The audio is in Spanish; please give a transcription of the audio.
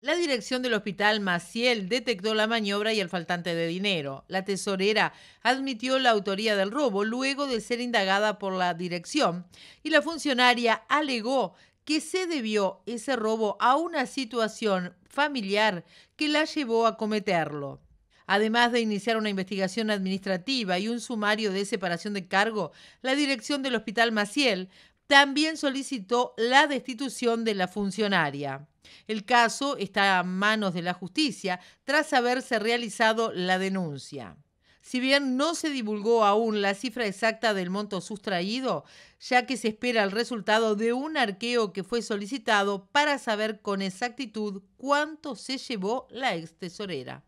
La dirección del hospital Maciel detectó la maniobra y el faltante de dinero. La tesorera admitió la autoría del robo luego de ser indagada por la dirección y la funcionaria alegó que se debió ese robo a una situación familiar que la llevó a cometerlo. Además de iniciar una investigación administrativa y un sumario de separación de cargo, la dirección del hospital Maciel también solicitó la destitución de la funcionaria. El caso está a manos de la justicia tras haberse realizado la denuncia. Si bien no se divulgó aún la cifra exacta del monto sustraído, ya que se espera el resultado de un arqueo que fue solicitado para saber con exactitud cuánto se llevó la ex tesorera.